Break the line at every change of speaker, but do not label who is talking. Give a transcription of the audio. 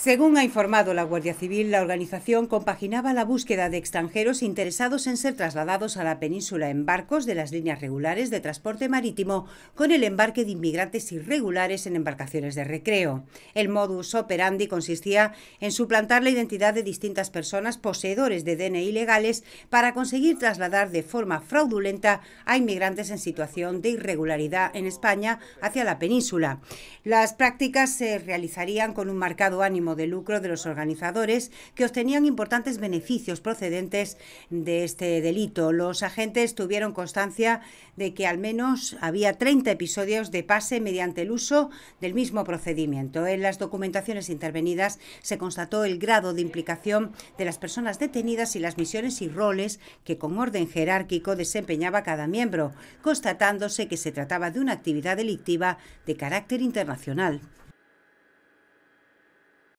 Según ha informado la Guardia Civil, la organización compaginaba la búsqueda de extranjeros interesados en ser trasladados a la península en barcos de las líneas regulares de transporte marítimo con el embarque de inmigrantes irregulares en embarcaciones de recreo. El modus operandi consistía en suplantar la identidad de distintas personas poseedores de DNI legales para conseguir trasladar de forma fraudulenta a inmigrantes en situación de irregularidad en España hacia la península. Las prácticas se realizarían con un marcado ánimo de lucro de los organizadores que obtenían importantes beneficios procedentes de este delito. Los agentes tuvieron constancia de que al menos había 30 episodios de pase mediante el uso del mismo procedimiento. En las documentaciones intervenidas se constató el grado de implicación de las personas detenidas y las misiones y roles que con orden jerárquico desempeñaba cada miembro, constatándose que se trataba de una actividad delictiva de carácter internacional.